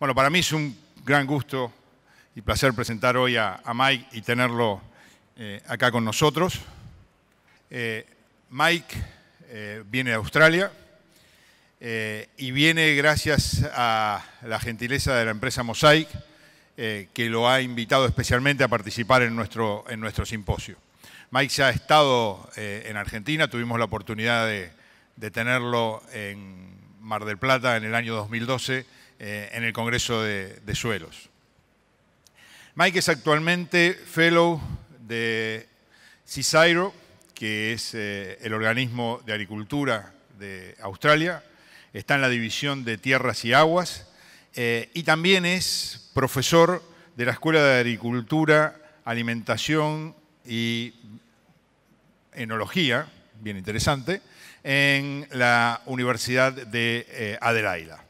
Bueno, para mí es un gran gusto y placer presentar hoy a, Mike y tenerlo eh, acá con nosotros. Eh, Mike eh, viene de Australia y viene gracias a la gentileza de la empresa Mosaic, que lo ha invitado especialmente a participar en nuestro, en nuestro simposio. Mike ya ha estado en Argentina, tuvimos la oportunidad de, de tenerlo en Mar del Plata en el año 2012 eh, en el Congreso de, Suelos. Mike es actualmente fellow de CSIRO, que es eh, el organismo de agricultura de Australia, está en la división de tierras y aguas eh, y también es profesor de la Escuela de Agricultura, Alimentación y Enología, bien interesante, en la Universidad de Adelaida.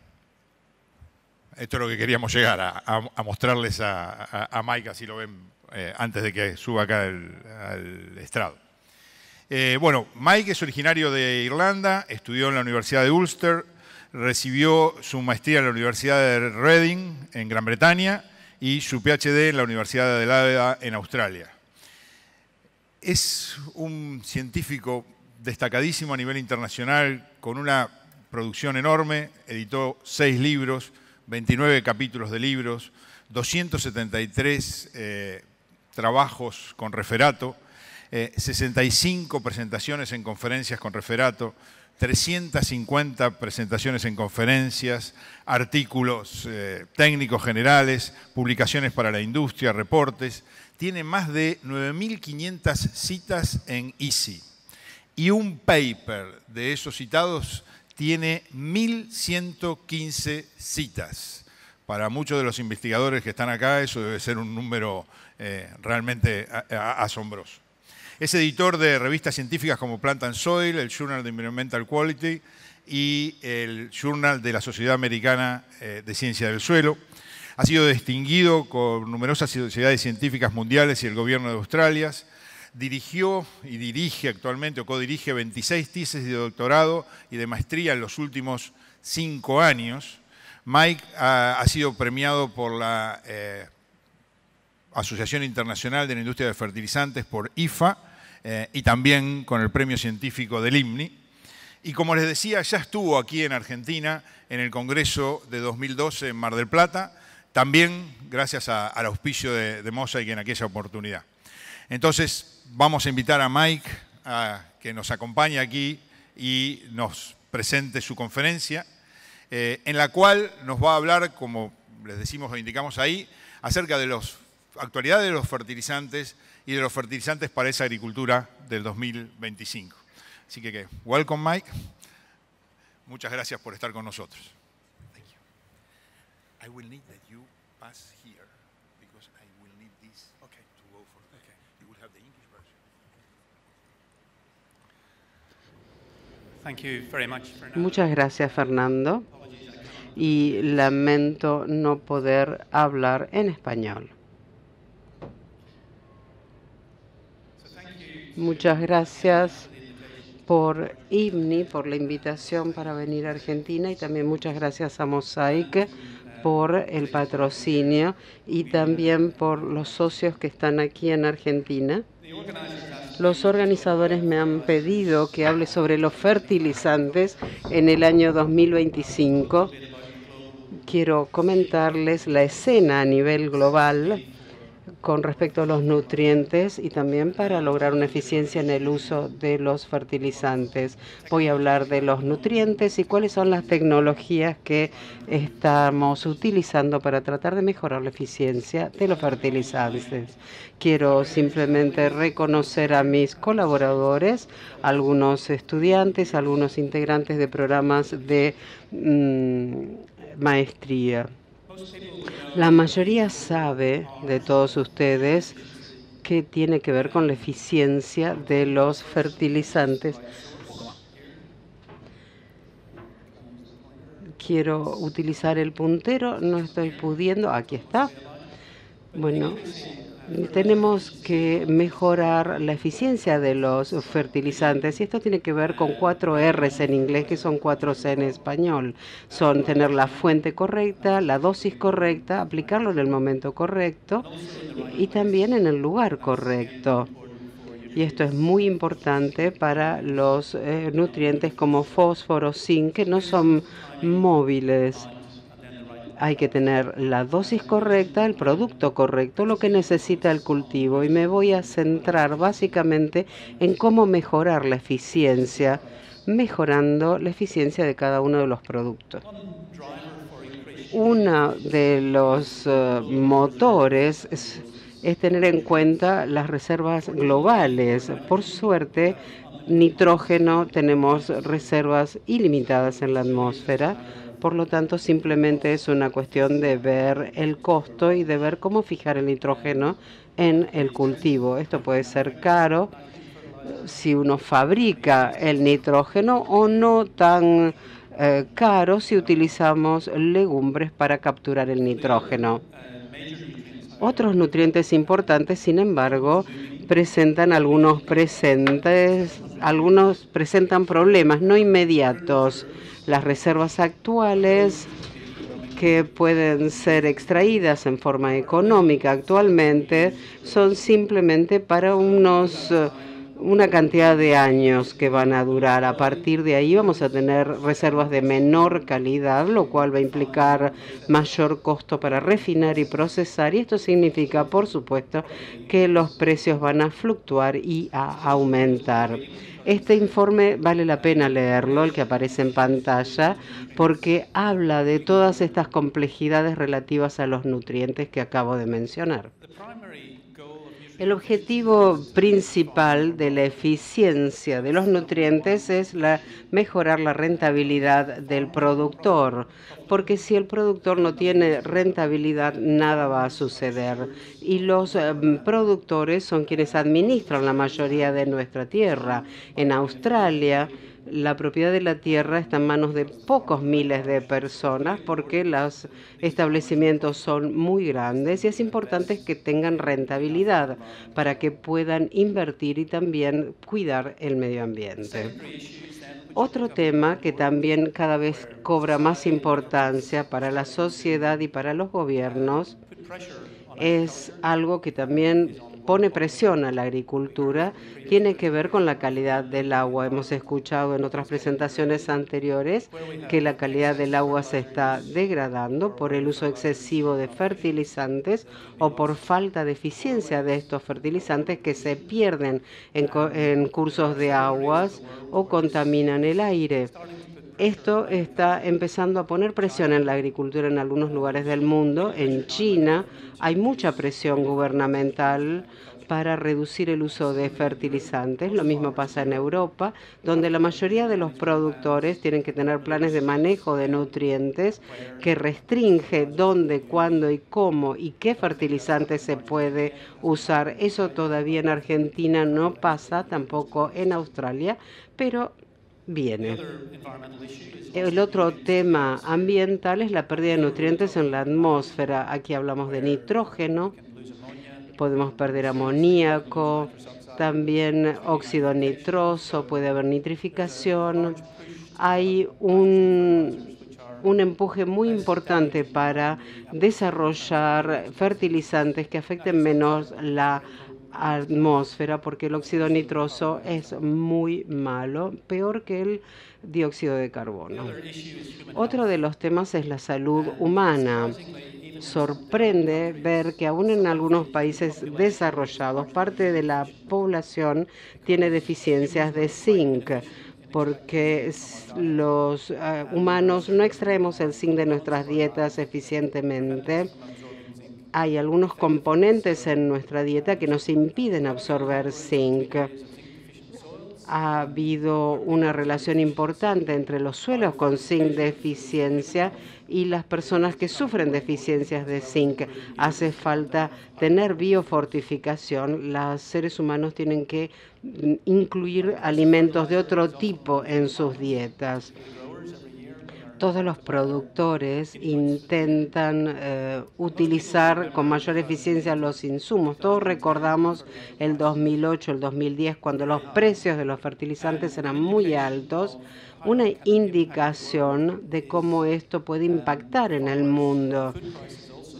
Esto es lo que queríamos llegar, a, mostrarles a, Mike, así lo ven, eh, antes de que suba acá al estrado. Eh, bueno, Mike es originario de Irlanda, estudió en la Universidad de Ulster, recibió su maestría en la Universidad de Reading, en Gran Bretaña, y su PhD en la Universidad de Adelaide en Australia. Es un científico destacadísimo a nivel internacional, con una producción enorme, editó seis libros, 29 capítulos de libros, 273 eh, trabajos con referato, 65 eh, presentaciones en conferencias con referato, 350 presentaciones en conferencias, artículos eh, técnicos generales, publicaciones para la industria, reportes. Tiene más de 9.500 citas en ISI Y un paper de esos citados tiene 1.115 citas. Para muchos de los investigadores que están acá, eso debe ser un número eh, realmente asombroso. Es editor de revistas científicas como Plant and Soil, el Journal of Environmental Quality y el Journal de la Sociedad Americana eh, de Ciencia del Suelo. Ha sido distinguido con numerosas sociedades científicas mundiales y el gobierno de Australia. Dirigió y dirige actualmente o codirige 26 tesis de doctorado y de maestría en los últimos cinco años. Mike ha, sido premiado por la eh, Asociación Internacional de la Industria de Fertilizantes, por IFA, eh, y también con el Premio Científico del IMNI. Y como les decía, ya estuvo aquí en Argentina en el Congreso de 2012 en Mar del Plata, también gracias al auspicio de, de Mosaic en aquella oportunidad. Entonces, vamos a invitar a Mike a que nos acompañe aquí y nos presente su conferencia, eh, en la cual nos va a hablar, como les decimos o indicamos ahí, acerca de las actualidad de los fertilizantes y de los fertilizantes para esa agricultura del 2025. Así que, welcome Mike. Muchas gracias por estar con nosotros. I will need that Muchas gracias, Fernando. Y lamento no poder hablar en español. Muchas gracias por IVNI, por la invitación para venir a Argentina y también muchas gracias a Mosaic por el patrocinio y también por los socios que están aquí en Argentina. Los organizadores me han pedido que hable sobre los fertilizantes en el año 2025. Quiero comentarles la escena a nivel global con respecto a los nutrientes y también para lograr una eficiencia en el uso de los fertilizantes. Voy a hablar de los nutrientes y cuáles son las tecnologías que estamos utilizando para tratar de mejorar la eficiencia de los fertilizantes. Quiero simplemente reconocer a mis colaboradores, algunos estudiantes, algunos integrantes de programas de mm, maestría. La mayoría sabe de todos ustedes que tiene que ver con la eficiencia de los fertilizantes. Quiero utilizar el puntero, no estoy pudiendo. Aquí está. Bueno, tenemos que mejorar la eficiencia de los fertilizantes y esto tiene que ver con cuatro R's en inglés que son cuatro C en español. Son tener la fuente correcta, la dosis correcta, aplicarlo en el momento correcto y también en el lugar correcto. Y esto es muy importante para los eh, nutrientes como fósforo, zinc, que no son móviles hay que tener la dosis correcta, el producto correcto, lo que necesita el cultivo. Y me voy a centrar básicamente en cómo mejorar la eficiencia, mejorando la eficiencia de cada uno de los productos. Uno de los eh, motores es tener en cuenta las reservas globales. Por suerte, nitrógeno tenemos reservas ilimitadas en la atmósfera por lo tanto, simplemente es una cuestión de ver el costo y de ver cómo fijar el nitrógeno en el cultivo. Esto puede ser caro si uno fabrica el nitrógeno o no tan eh, caro si utilizamos legumbres para capturar el nitrógeno. Otros nutrientes importantes, sin embargo, presentan algunos presentes, algunos presentan problemas no inmediatos las reservas actuales que pueden ser extraídas en forma económica actualmente son simplemente para unos eh, una cantidad de años que van a durar. A partir de ahí vamos a tener reservas de menor calidad, lo cual va a implicar mayor costo para refinar y procesar. Y esto significa, por supuesto, que los precios van a fluctuar y a aumentar. Este informe vale la pena leerlo, el que aparece en pantalla, porque habla de todas estas complejidades relativas a los nutrientes que acabo de mencionar. El objetivo principal de la eficiencia de los nutrientes es la, mejorar la rentabilidad del productor, porque si el productor no tiene rentabilidad, nada va a suceder. Y los eh, productores son quienes administran la mayoría de nuestra tierra. En Australia, la propiedad de la tierra está en manos de pocos miles de personas porque los establecimientos son muy grandes y es importante que tengan rentabilidad para que puedan invertir y también cuidar el medio ambiente. Otro tema que también cada vez cobra más importancia para la sociedad y para los gobiernos es algo que también pone presión a la agricultura tiene que ver con la calidad del agua. Hemos escuchado en otras presentaciones anteriores que la calidad del agua se está degradando por el uso excesivo de fertilizantes o por falta de eficiencia de estos fertilizantes que se pierden en, en cursos de aguas o contaminan el aire. Esto está empezando a poner presión en la agricultura en algunos lugares del mundo. En China hay mucha presión gubernamental para reducir el uso de fertilizantes. Lo mismo pasa en Europa, donde la mayoría de los productores tienen que tener planes de manejo de nutrientes que restringe dónde, cuándo y cómo y qué fertilizantes se puede usar. Eso todavía en Argentina no pasa, tampoco en Australia, pero viene. El otro tema ambiental es la pérdida de nutrientes en la atmósfera. Aquí hablamos de nitrógeno, podemos perder amoníaco, también óxido nitroso, puede haber nitrificación. Hay un, un empuje muy importante para desarrollar fertilizantes que afecten menos la atmósfera porque el óxido nitroso es muy malo, peor que el dióxido de carbono. Otro de los temas es la salud ah, humana. Sorprende ver que aún en algunos países desarrollados parte de la población tiene deficiencias de zinc porque los ah, humanos no extraemos el zinc de nuestras dietas eficientemente hay algunos componentes en nuestra dieta que nos impiden absorber zinc. Ha habido una relación importante entre los suelos con zinc deficiencia y las personas que sufren deficiencias de zinc. Hace falta tener biofortificación. Los seres humanos tienen que mm, incluir alimentos de otro tipo en sus dietas todos los productores intentan eh, utilizar con mayor eficiencia los insumos. Todos recordamos el 2008, el 2010, cuando los precios de los fertilizantes eran muy altos, una indicación de cómo esto puede impactar en el mundo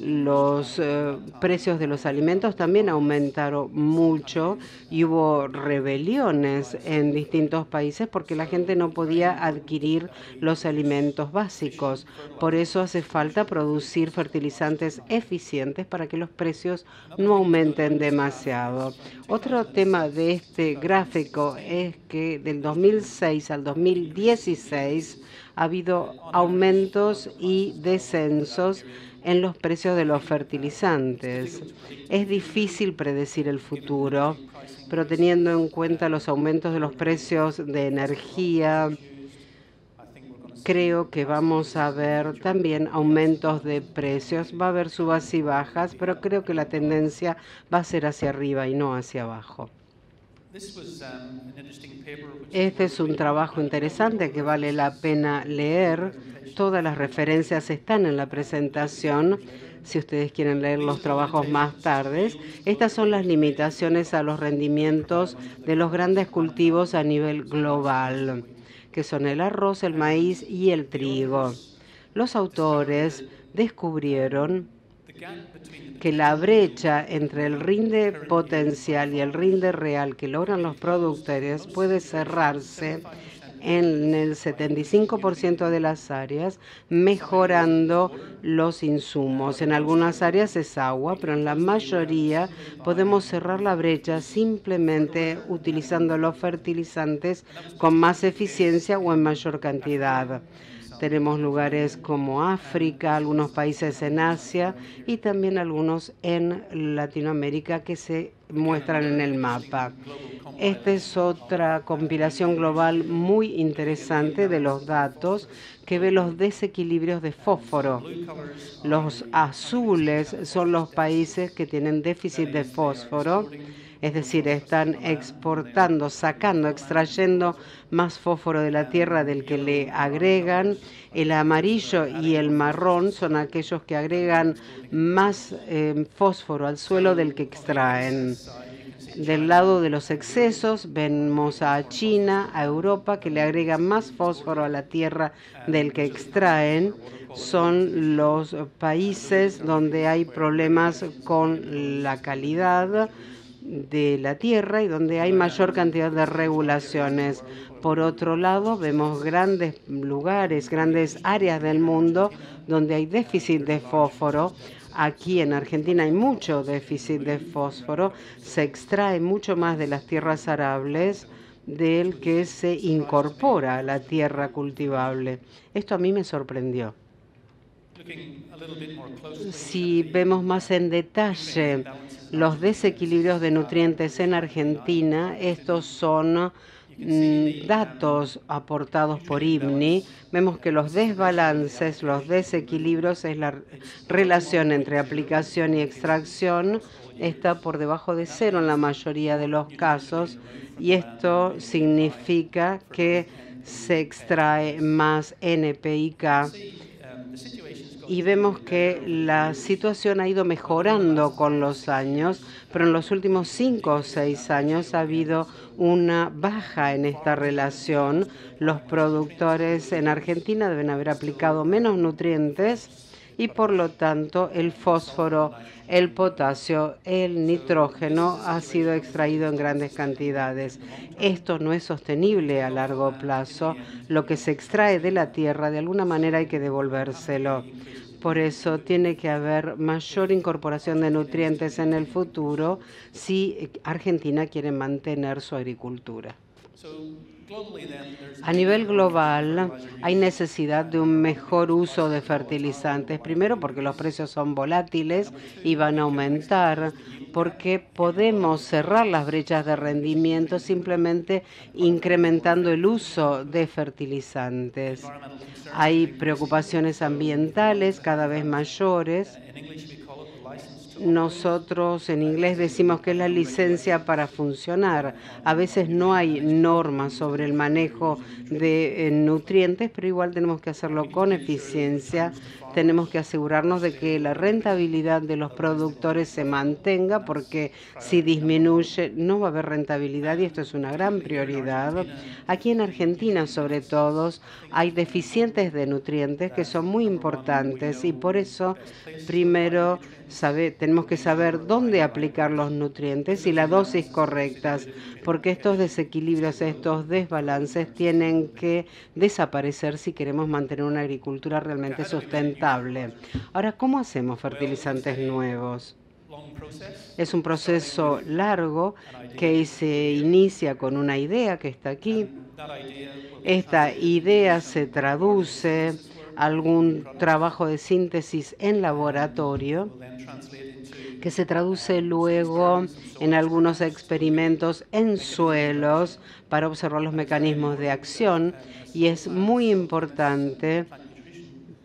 los eh, precios de los alimentos también aumentaron mucho y hubo rebeliones en distintos países porque la gente no podía adquirir los alimentos básicos. Por eso hace falta producir fertilizantes eficientes para que los precios no aumenten demasiado. Otro tema de este gráfico es que del 2006 al 2016 ha habido aumentos y descensos en los precios de los fertilizantes. Es difícil predecir el futuro, pero teniendo en cuenta los aumentos de los precios de energía, creo que vamos a ver también aumentos de precios, va a haber subas y bajas, pero creo que la tendencia va a ser hacia arriba y no hacia abajo. Um, este es un trabajo interesante que vale la pena leer. Todas las referencias están en la presentación si ustedes quieren leer los trabajos más tarde. Estas son las limitaciones a los rendimientos de los grandes cultivos a nivel global, que son el arroz, el maíz y el trigo. Los autores descubrieron que la brecha entre el rinde potencial y el rinde real que logran los productores puede cerrarse en el 75% de las áreas, mejorando los insumos. En algunas áreas es agua, pero en la mayoría podemos cerrar la brecha simplemente utilizando los fertilizantes con más eficiencia o en mayor cantidad. Tenemos lugares como África, algunos países en Asia y también algunos en Latinoamérica que se muestran en el mapa. Esta es otra compilación global muy interesante de los datos que ve los desequilibrios de fósforo. Los azules son los países que tienen déficit de fósforo es decir, están exportando, sacando, extrayendo más fósforo de la tierra del que le agregan. El amarillo y el marrón son aquellos que agregan más eh, fósforo al suelo del que extraen. Del lado de los excesos vemos a China, a Europa, que le agregan más fósforo a la tierra del que extraen. Son los países donde hay problemas con la calidad de la tierra y donde hay mayor cantidad de regulaciones. Por otro lado, vemos grandes lugares, grandes áreas del mundo donde hay déficit de fósforo. Aquí en Argentina hay mucho déficit de fósforo, se extrae mucho más de las tierras arables del que se incorpora a la tierra cultivable. Esto a mí me sorprendió. Si vemos más en detalle los desequilibrios de nutrientes en Argentina, estos son mm, datos aportados por IMNI, vemos que los desbalances, los desequilibrios, es la relación entre aplicación y extracción, está por debajo de cero en la mayoría de los casos y esto significa que se extrae más NPIK um, y vemos que la situación ha ido mejorando con los años, pero en los últimos cinco o seis años ha habido una baja en esta relación. Los productores en Argentina deben haber aplicado menos nutrientes y por lo tanto el fósforo, el potasio, el nitrógeno ha sido extraído en grandes cantidades. Esto no es sostenible a largo plazo. Lo que se extrae de la tierra de alguna manera hay que devolvérselo. Por eso tiene que haber mayor incorporación de nutrientes en el futuro si Argentina quiere mantener su agricultura. A nivel global hay necesidad de un mejor uso de fertilizantes, primero porque los precios son volátiles y van a aumentar, porque podemos cerrar las brechas de rendimiento simplemente incrementando el uso de fertilizantes. Hay preocupaciones ambientales cada vez mayores. Nosotros en inglés decimos que es la licencia para funcionar. A veces no hay normas sobre el manejo de eh, nutrientes, pero igual tenemos que hacerlo con eficiencia. Tenemos que asegurarnos de que la rentabilidad de los productores se mantenga, porque si disminuye no va a haber rentabilidad y esto es una gran prioridad. Aquí en Argentina, sobre todo, hay deficientes de nutrientes que son muy importantes y por eso primero tenemos que saber dónde aplicar los nutrientes y las dosis correctas, porque estos desequilibrios, estos desbalances tienen que desaparecer si queremos mantener una agricultura realmente sustentable. Ahora, ¿cómo hacemos fertilizantes nuevos? Es un proceso largo que se inicia con una idea que está aquí. Esta idea se traduce algún trabajo de síntesis en laboratorio que se traduce luego en algunos experimentos en suelos para observar los mecanismos de acción y es muy importante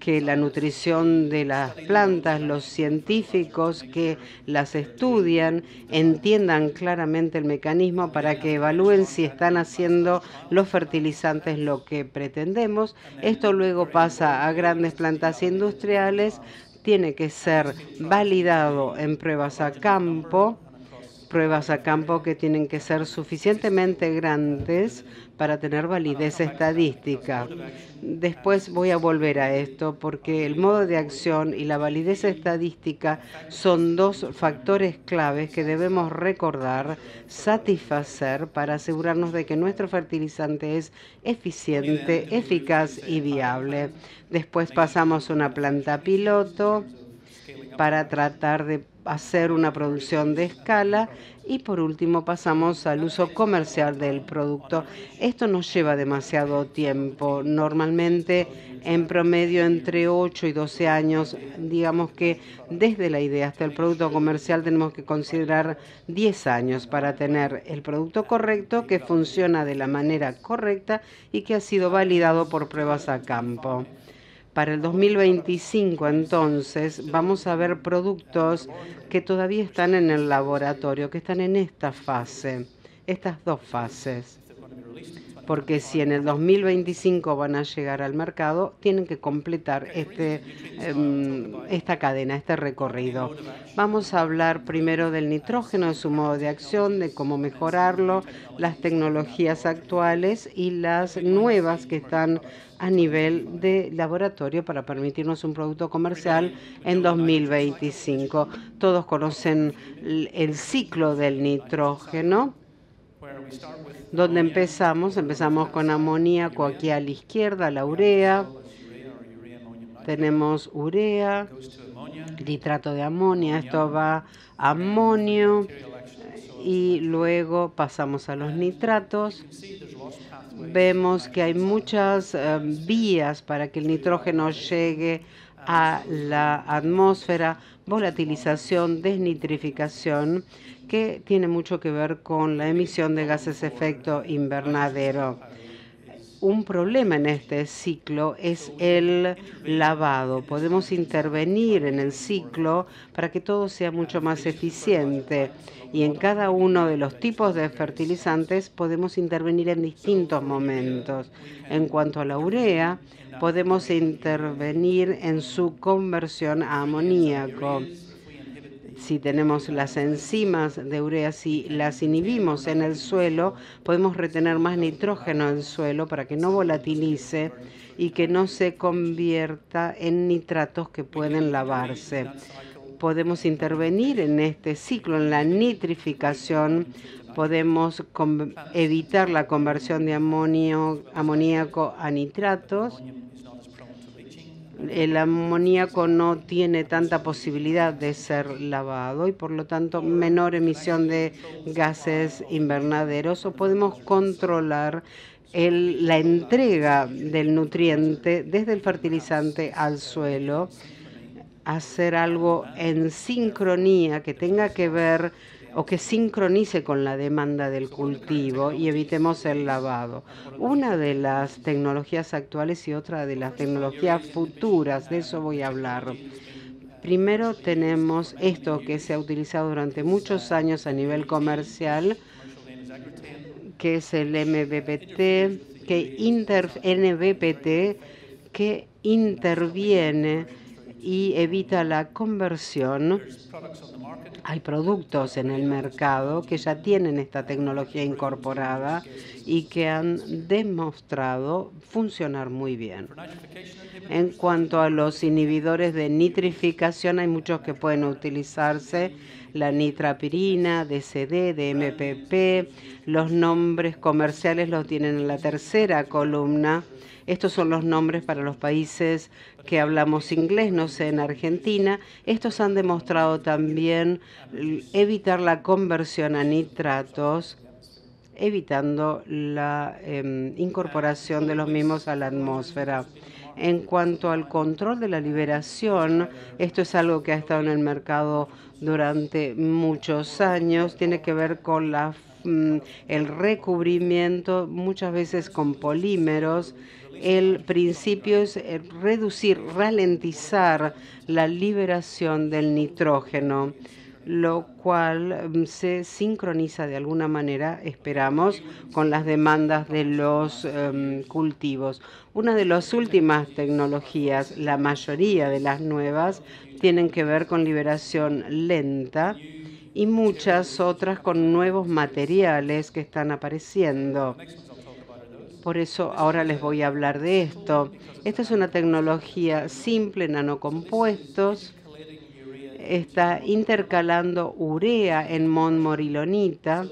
que la nutrición de las plantas, los científicos que las estudian entiendan claramente el mecanismo para que evalúen si están haciendo los fertilizantes lo que pretendemos. Esto luego pasa a grandes plantas industriales, tiene que ser validado en pruebas a campo pruebas a campo que tienen que ser suficientemente grandes para tener validez estadística. Después voy a volver a esto porque el modo de acción y la validez estadística son dos factores claves que debemos recordar, satisfacer para asegurarnos de que nuestro fertilizante es eficiente, eficaz y viable. Después pasamos a una planta piloto para tratar de hacer una producción de escala y por último pasamos al uso comercial del producto. Esto nos lleva demasiado tiempo, normalmente en promedio entre 8 y 12 años, digamos que desde la idea hasta el producto comercial tenemos que considerar 10 años para tener el producto correcto que funciona de la manera correcta y que ha sido validado por pruebas a campo. Para el 2025, entonces, vamos a ver productos que todavía están en el laboratorio, que están en esta fase, estas dos fases porque si en el 2025 van a llegar al mercado, tienen que completar este, em, esta cadena, este recorrido. Vamos a hablar primero del nitrógeno, de su modo de acción, de cómo mejorarlo, las tecnologías actuales y las nuevas que están a nivel de laboratorio para permitirnos un producto comercial en 2025. Todos conocen el ciclo del nitrógeno donde empezamos? Empezamos con amoníaco aquí a la izquierda, la urea. Tenemos urea, nitrato de amonia, esto va a amonio y luego pasamos a los nitratos. Vemos que hay muchas eh, vías para que el nitrógeno llegue a la atmósfera, volatilización, desnitrificación que tiene mucho que ver con la emisión de gases de efecto invernadero. Un problema en este ciclo es el lavado. Podemos intervenir en el ciclo para que todo sea mucho más eficiente y en cada uno de los tipos de fertilizantes podemos intervenir en distintos momentos. En cuanto a la urea, podemos intervenir en su conversión a amoníaco si tenemos las enzimas de urea, si las inhibimos en el suelo, podemos retener más nitrógeno en el suelo para que no volatilice y que no se convierta en nitratos que pueden lavarse. Podemos intervenir en este ciclo, en la nitrificación, podemos evitar la conversión de amonio, amoníaco a nitratos el eh, amoníaco no tiene tanta posibilidad de ser lavado y por lo tanto menor emisión de gases invernaderos o podemos controlar la entrega del nutriente desde el fertilizante al suelo, hacer algo en sincronía que tenga que ver o que sincronice con la demanda del cultivo y evitemos el lavado. Una de las tecnologías actuales y otra de las tecnologías futuras, de eso voy a hablar. Primero tenemos esto que se ha utilizado durante muchos años a nivel comercial, que es el MBPT, que inter, NBPT, que interviene y evita la conversión. Hay productos en el mercado que ya tienen esta tecnología incorporada y que han demostrado funcionar muy bien. En cuanto a los inhibidores de nitrificación, hay muchos que pueden utilizarse la nitrapirina, DCD, DMPP. Los nombres comerciales los tienen en la tercera columna estos son los nombres para los países que hablamos inglés, no sé, en Argentina. Estos han demostrado también evitar la conversión a nitratos, evitando la em, incorporación de los mismos a la atmósfera. En cuanto al control de la liberación, esto es algo que ha estado en el mercado durante muchos años, tiene que ver con mm, el recubrimiento, muchas veces con polímeros, el principio es eh, reducir, ralentizar la liberación del nitrógeno, lo cual mm, se sincroniza de alguna manera, esperamos, con las demandas de los em, cultivos. Una de las últimas tecnologías, la mayoría de las nuevas, tienen que ver con liberación lenta y muchas otras con nuevos materiales que están apareciendo. Por eso ahora les voy a hablar de esto. Esta es una tecnología simple, nanocompuestos. Está intercalando urea en montmorilonita.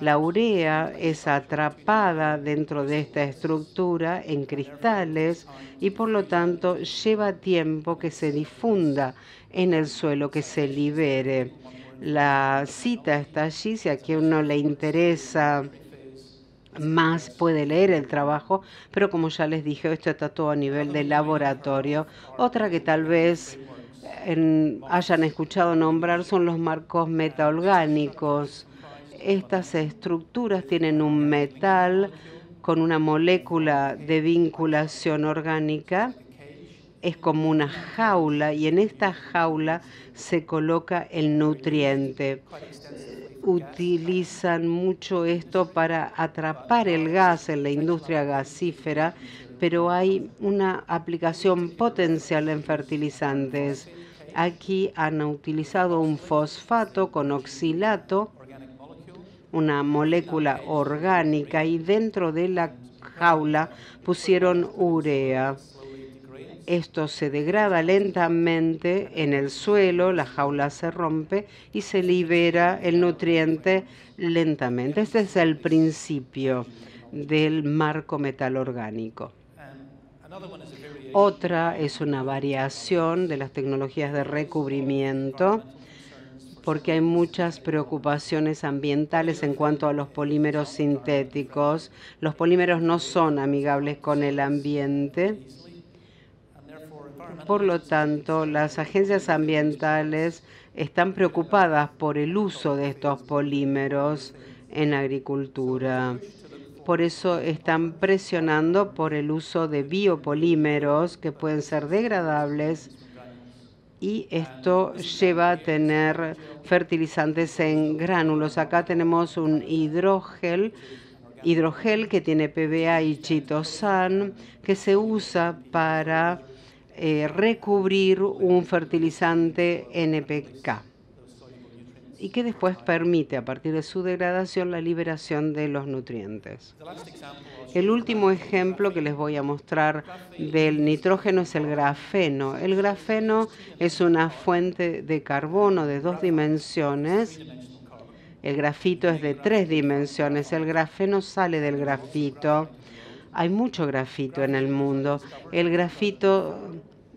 La urea es atrapada dentro de esta estructura en cristales y por lo tanto lleva tiempo que se difunda en el suelo, que se libere. La cita está allí, si a quien no le interesa más puede leer el trabajo, pero como ya les dije, esto está todo a nivel de laboratorio. Otra que tal vez eh, hayan escuchado nombrar son los marcos metaorgánicos. Estas estructuras tienen un metal con una molécula de vinculación orgánica. Es como una jaula y en esta jaula se coloca el nutriente utilizan mucho esto para atrapar el gas en la industria gasífera, pero hay una aplicación potencial en fertilizantes. Aquí han utilizado un fosfato con oxilato, una molécula orgánica, y dentro de la jaula pusieron urea. Esto se degrada lentamente en el suelo, la jaula se rompe y se libera el nutriente lentamente. Este es el principio del marco metal orgánico. Otra es una variación de las tecnologías de recubrimiento porque hay muchas preocupaciones ambientales en cuanto a los polímeros sintéticos. Los polímeros no son amigables con el ambiente por lo tanto, las agencias ambientales están preocupadas por el uso de estos polímeros en agricultura. Por eso están presionando por el uso de biopolímeros que pueden ser degradables y esto lleva a tener fertilizantes en gránulos. Acá tenemos un hidrógel que tiene PBA y chitosan que se usa para eh, recubrir un fertilizante NPK y que después permite a partir de su degradación la liberación de los nutrientes. El último ejemplo que les voy a mostrar del nitrógeno es el grafeno. El grafeno es una fuente de carbono de dos dimensiones. El grafito es de tres dimensiones. El grafeno sale del grafito hay mucho grafito en el mundo. El grafito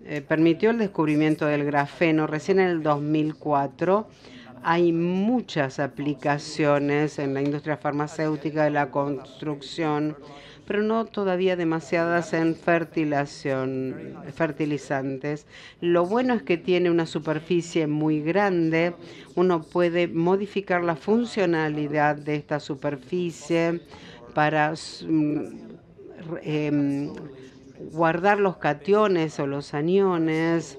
eh, permitió el descubrimiento del grafeno recién en el 2004. Hay muchas aplicaciones en la industria farmacéutica, de la construcción, pero no todavía demasiadas en fertilización, fertilizantes. Lo bueno es que tiene una superficie muy grande, uno puede modificar la funcionalidad de esta superficie para mm, Em, guardar los cationes o los aniones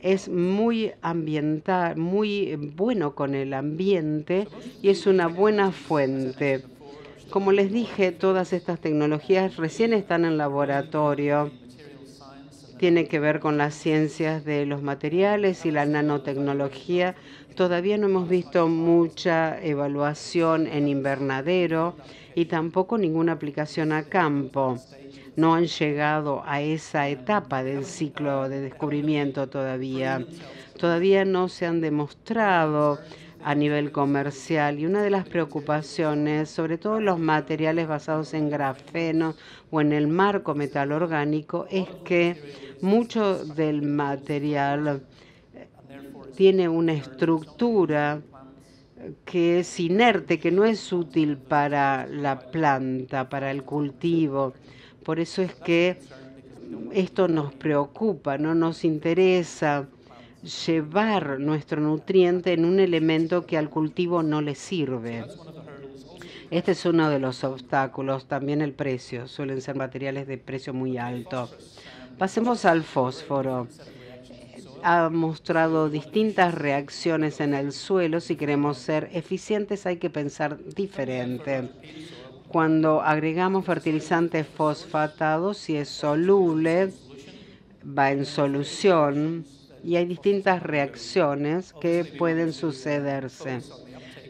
es muy ambiental, muy bueno con el ambiente y es una buena fuente. Como les dije, todas estas tecnologías recién están en laboratorio. Tiene que ver con las ciencias de los materiales y la nanotecnología. Todavía no hemos visto mucha evaluación en invernadero y tampoco ninguna aplicación a campo. No han llegado a esa etapa del ciclo de descubrimiento todavía. Todavía no se han demostrado a nivel comercial y una de las preocupaciones, sobre todo los materiales basados en grafeno o en el marco metal orgánico, es que mucho del material eh, tiene una estructura que es inerte, que no es útil para la planta, para el cultivo. Por eso es que esto nos preocupa, no nos interesa llevar nuestro nutriente en un elemento que al cultivo no le sirve. Este es uno de los obstáculos, también el precio, suelen ser materiales de precio muy alto. Pasemos al fósforo ha mostrado distintas reacciones en el suelo. Si queremos ser eficientes hay que pensar diferente. Cuando agregamos fertilizantes fosfatados, si es soluble, va en solución y hay distintas reacciones que pueden sucederse.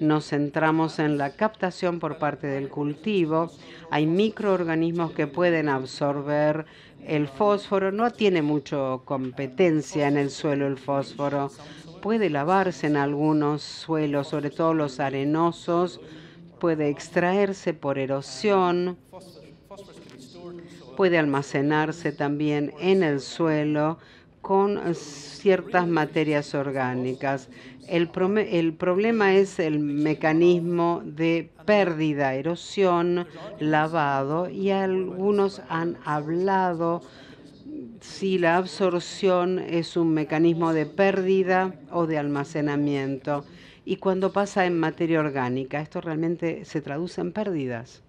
Nos centramos en la captación por parte del cultivo. Hay microorganismos que pueden absorber el fósforo, no tiene mucha competencia en el suelo el fósforo, puede lavarse en algunos suelos, sobre todo los arenosos, puede extraerse por erosión, puede almacenarse también en el suelo con ciertas materias orgánicas. El, problema es el mecanismo de pérdida, erosión, lavado y algunos han hablado si la absorción es un mecanismo de pérdida o de almacenamiento y cuando pasa en materia orgánica. Esto realmente se traduce en pérdidas.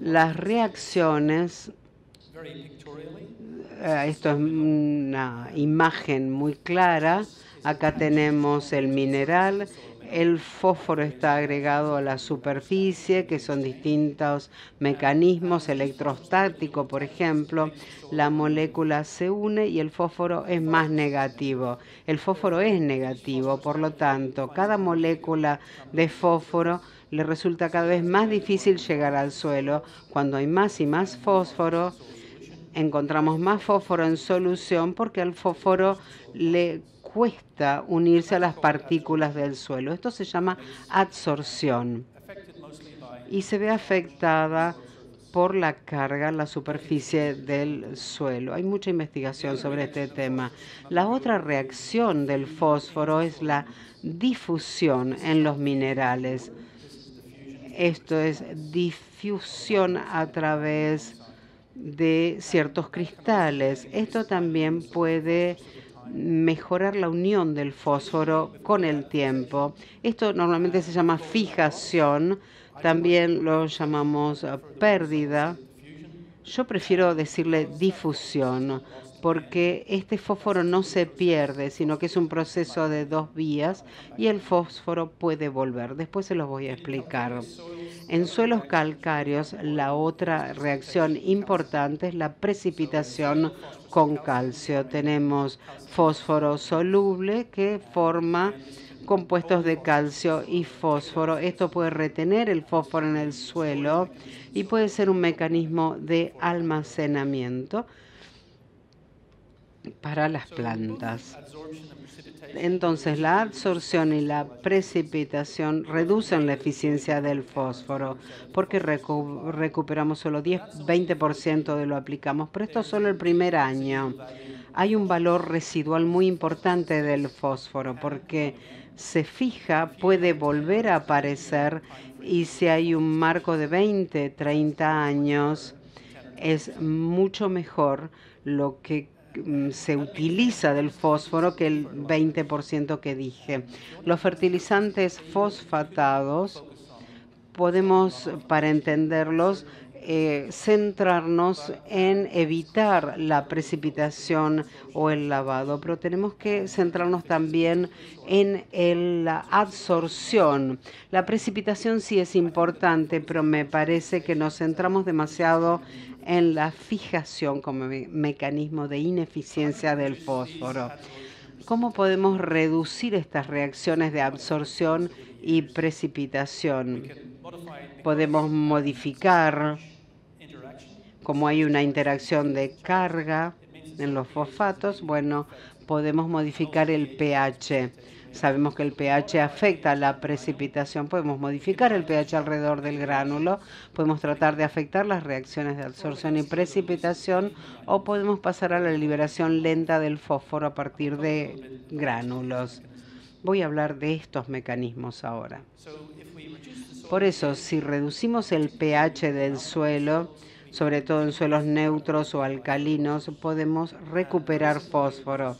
Las reacciones, eh, esto es una imagen muy clara, Acá tenemos el mineral, el fósforo está agregado a la superficie, que son distintos mecanismos electrostáticos, por ejemplo, la molécula se une y el fósforo es más negativo. El fósforo es negativo, por lo tanto, cada molécula de fósforo le resulta cada vez más difícil llegar al suelo. Cuando hay más y más fósforo, encontramos más fósforo en solución porque al fósforo le cuesta unirse a las partículas del suelo. Esto se llama adsorción y se ve afectada por la carga en la superficie del suelo. Hay mucha investigación sobre este tema. La otra reacción del fósforo es la difusión en los minerales. Esto es difusión a través de ciertos cristales. Esto también puede mejorar la unión del fósforo con el tiempo. Esto normalmente se llama fijación, también lo llamamos pérdida. Yo prefiero decirle difusión porque este fósforo no se pierde, sino que es un proceso de dos vías y el fósforo puede volver. Después se los voy a explicar. En suelos calcáreos, la otra reacción importante es la precipitación con calcio. Tenemos fósforo soluble que forma compuestos de calcio y fósforo. Esto puede retener el fósforo en el suelo y puede ser un mecanismo de almacenamiento para las plantas. Entonces, la absorción y la precipitación reducen la eficiencia del fósforo porque recuperamos solo 10-20% de lo aplicamos, pero esto es solo el primer año. Hay un valor residual muy importante del fósforo porque se fija, puede volver a aparecer y si hay un marco de 20, 30 años, es mucho mejor lo que Mm, se utiliza del fósforo que el 20% que dije. Los fertilizantes fosfatados podemos, para entenderlos, eh, centrarnos en evitar la precipitación o el lavado, pero tenemos que centrarnos también en la absorción. La precipitación sí es importante, pero me parece que nos centramos demasiado en la fijación como mecanismo de ineficiencia del fósforo. ¿Cómo podemos reducir estas reacciones de absorción y precipitación? Podemos modificar como hay una interacción de carga en los fosfatos, bueno, podemos modificar el pH. Sabemos que el pH afecta la precipitación, podemos modificar el pH alrededor del gránulo, podemos tratar de afectar las reacciones de absorción y precipitación o podemos pasar a la liberación lenta del fósforo a partir de gránulos. Voy a hablar de estos mecanismos ahora. Por eso, si reducimos el pH del suelo, sobre todo en suelos neutros o alcalinos, podemos recuperar fósforo.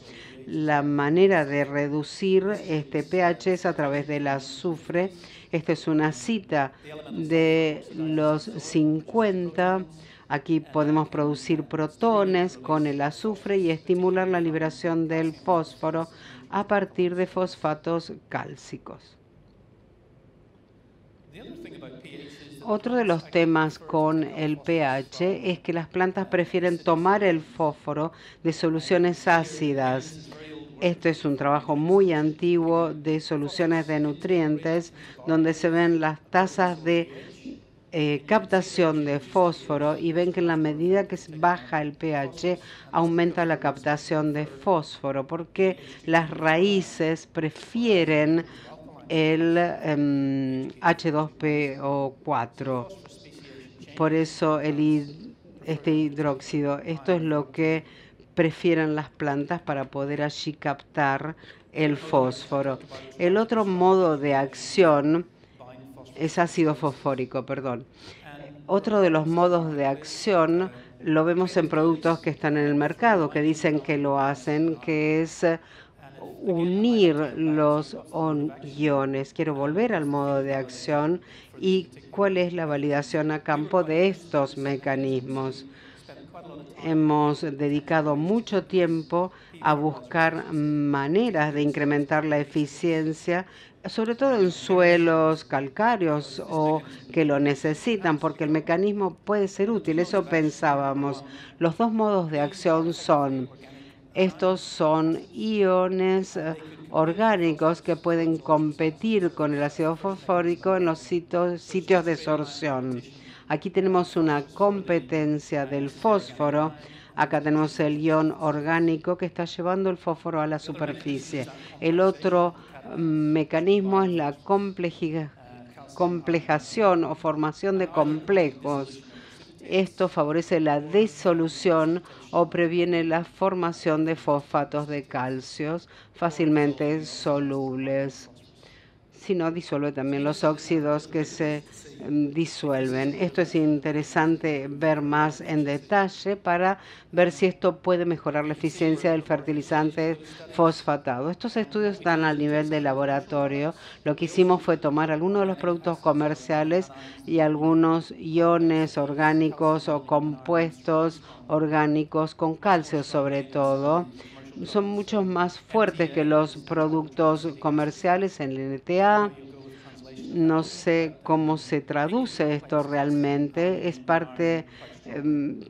La manera de reducir este pH es a través del azufre. Esta es una cita de los 50. Aquí podemos producir protones con el azufre y estimular la liberación del fósforo a partir de fosfatos cálcicos. Otro de los temas con el pH es que las plantas prefieren tomar el fósforo de soluciones ácidas. Esto es un trabajo muy antiguo de soluciones de nutrientes, donde se ven las tasas de eh, captación de fósforo y ven que en la medida que baja el pH aumenta la captación de fósforo porque las raíces prefieren el em, H2PO4. Por eso el, este hidróxido. Esto es lo que prefieren las plantas para poder allí captar el fósforo. El otro modo de acción es ácido fosfórico, perdón. Otro de los modos de acción lo vemos en productos que están en el mercado, que dicen que lo hacen, que es unir los guiones. Quiero volver al modo de acción y cuál es la validación a campo de estos mecanismos. Hemos dedicado mucho tiempo a buscar maneras de incrementar la eficiencia, sobre todo en suelos calcáreos o que lo necesitan, porque el mecanismo puede ser útil. Eso pensábamos. Los dos modos de acción son estos son iones eh, orgánicos que pueden competir con el ácido fosfórico en los sitios, de sorción. Aquí tenemos una competencia del fósforo. Acá tenemos el ion orgánico que está llevando el fósforo a la superficie. El otro mm, mecanismo es la complejación o formación de complejos esto favorece la disolución o previene la formación de fosfatos de calcio fácilmente solubles sino disuelve también los óxidos que se em, disuelven. Esto es interesante ver más en detalle para ver si esto puede mejorar la eficiencia del fertilizante fosfatado. Estos estudios están al nivel de laboratorio. Lo que hicimos fue tomar algunos de los productos comerciales y algunos iones orgánicos o compuestos orgánicos con calcio sobre todo son muchos más fuertes que los productos comerciales en el NTA. No sé cómo se traduce esto realmente. Es parte, em,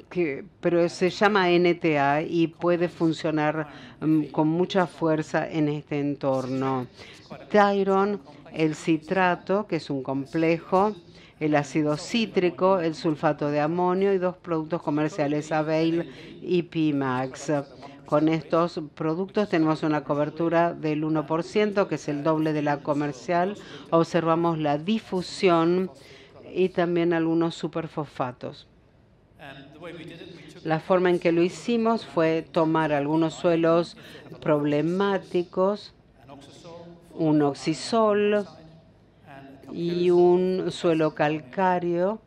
pero se llama NTA y puede funcionar em, con mucha fuerza en este entorno. Tyron, el citrato, que es un complejo, el ácido cítrico, el sulfato de amonio y dos productos comerciales, Avail y Pimax. Con estos productos tenemos una cobertura del 1%, que es el doble de la comercial. Observamos la difusión y también algunos superfosfatos. La forma en que lo hicimos fue tomar algunos suelos problemáticos, un oxisol y un suelo calcáreo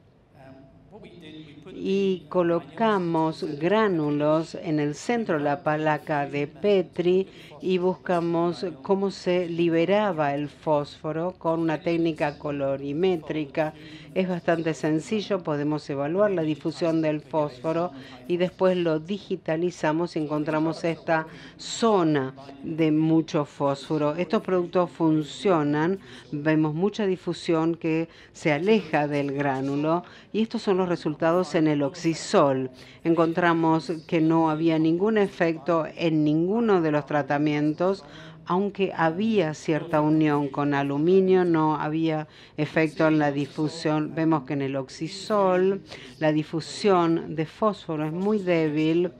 y colocamos gránulos en el centro de la palaca de Petri y buscamos cómo se liberaba el fósforo con una técnica colorimétrica es bastante sencillo, podemos evaluar la difusión del fósforo y después lo digitalizamos y encontramos esta zona de mucho fósforo. Estos productos funcionan, vemos mucha difusión que se aleja del gránulo y estos son los resultados en el oxisol. Encontramos que no había ningún efecto en ninguno de los tratamientos aunque había cierta unión con aluminio, no había efecto en la difusión. Vemos que en el oxisol la difusión de fósforo es muy débil,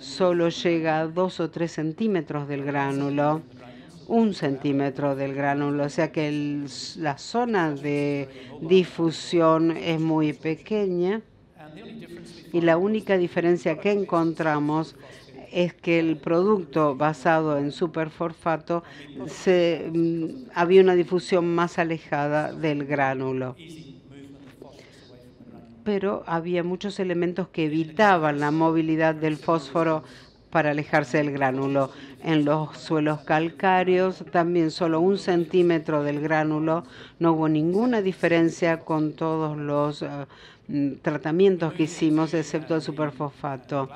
solo llega a dos o tres centímetros del gránulo un centímetro del gránulo, o sea que la zona de difusión es muy pequeña y la única diferencia que encontramos es que el producto basado en superfosfato se, mm, había una difusión más alejada del gránulo. Pero había muchos elementos que evitaban la movilidad del fósforo para alejarse del gránulo. En los suelos calcáreos, también solo un centímetro del gránulo, no hubo ninguna diferencia con todos los eh, mm, tratamientos que hicimos, excepto el superfosfato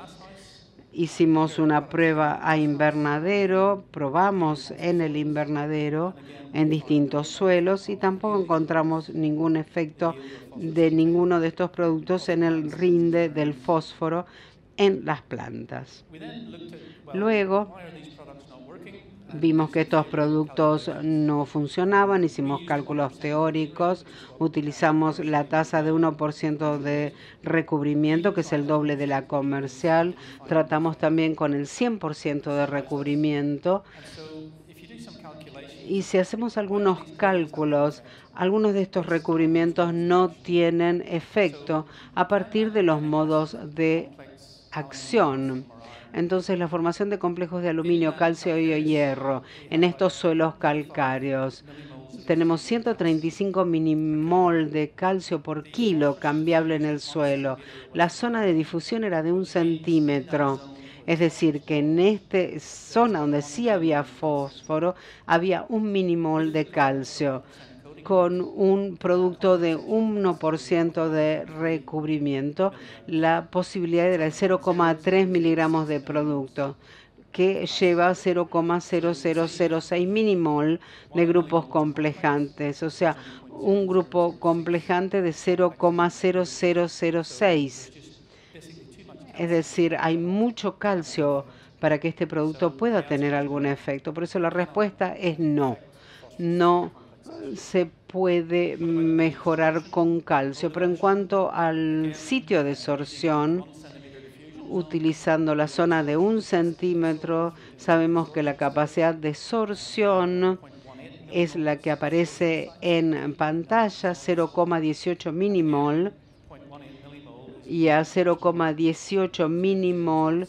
hicimos una prueba a invernadero, probamos en el invernadero, en distintos suelos y tampoco encontramos ningún efecto de ninguno de estos productos en el rinde del fósforo en las plantas. Luego Vimos que estos productos no funcionaban, hicimos cálculos teóricos, utilizamos la tasa de 1% de recubrimiento, que es el doble de la comercial, tratamos también con el 100% de recubrimiento. Y si hacemos algunos cálculos, algunos de estos recubrimientos no tienen efecto a partir de los modos de acción entonces, la formación de complejos de aluminio, calcio y hierro en estos suelos calcáreos. Tenemos 135 minimol de calcio por kilo cambiable en el suelo. La zona de difusión era de un centímetro. Es decir, que en esta zona donde sí había fósforo, había un minimol de calcio con un producto de 1% de recubrimiento, la posibilidad era 0,3 miligramos de producto que lleva 0,0006 mínimo de grupos complejantes, o sea, un grupo complejante de 0,0006. Es decir, hay mucho calcio para que este producto pueda tener algún efecto. Por eso la respuesta es no. No se puede mejorar con calcio. Pero en cuanto al sitio de sorción, utilizando la zona de un centímetro, sabemos que la capacidad de sorción es la que aparece en pantalla, 0,18 minimol y a 0,18 minimol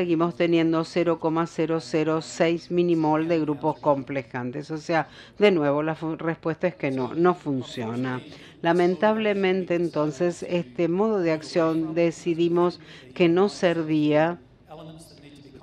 seguimos teniendo 0,006 minimol de grupos complejantes. O sea, de nuevo, la respuesta es que no, no funciona. Lamentablemente, entonces, este modo de acción decidimos que no servía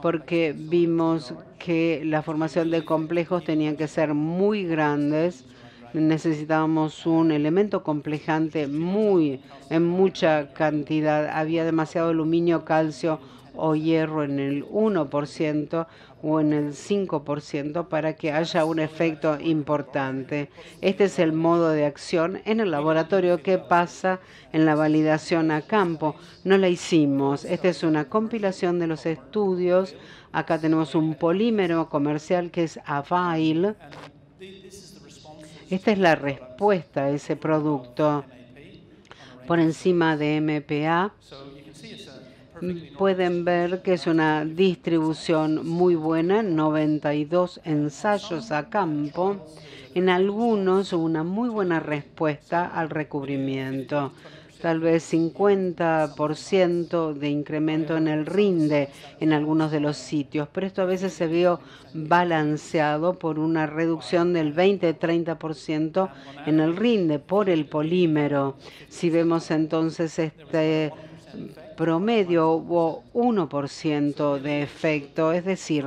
porque vimos que la formación de complejos tenían que ser muy grandes necesitábamos un elemento complejante muy en mucha cantidad. Había demasiado aluminio, calcio, o hierro en el 1% o en el 5% para que haya un efecto importante. Este es el modo de acción en el laboratorio que pasa en la validación a campo. No la hicimos. Esta es una compilación de los estudios. Acá tenemos un polímero comercial que es Avail. Esta es la respuesta a ese producto por encima de MPA. Mm, pueden ver que es una distribución muy buena, 92 ensayos a campo, en algunos una muy buena respuesta al recubrimiento tal vez 50% de incremento en el rinde en algunos de los sitios, pero esto a veces se vio balanceado por una reducción del 20-30% en el rinde por el polímero. Si vemos entonces este promedio hubo 1% de efecto, es decir,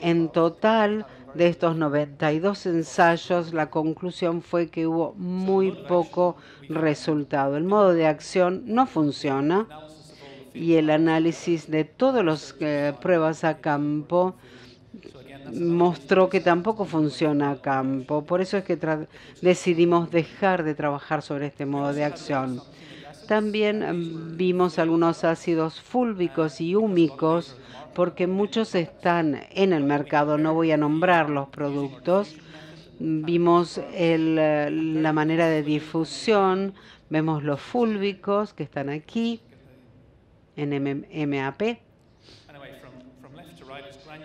en total de estos 92 ensayos, la conclusión fue que hubo muy poco resultado. El modo de acción no funciona y el análisis de todas las eh, pruebas a campo mostró que tampoco funciona a campo. Por eso es que decidimos dejar de trabajar sobre este modo de acción. También em, vimos algunos ácidos fúlvicos y húmicos porque muchos están en el mercado, no voy a nombrar los productos. Vimos eh, la manera de difusión, vemos los fúlvicos que están aquí en MAP.